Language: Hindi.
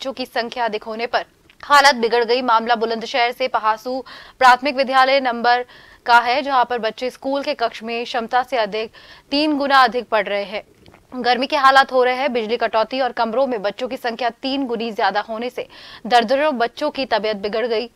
बच्चों की संख्या अधिक होने पर हालत बिगड़ गई मामला बुलंदशहर से पहासू प्राथमिक विद्यालय नंबर का है जहां पर बच्चे स्कूल के कक्ष में क्षमता से अधिक तीन गुना अधिक पढ़ रहे हैं गर्मी के हालात हो रहे हैं बिजली कटौती और कमरों में बच्चों की संख्या तीन गुनी ज्यादा होने से दर्दरों बच्चों की तबीयत बिगड़ गई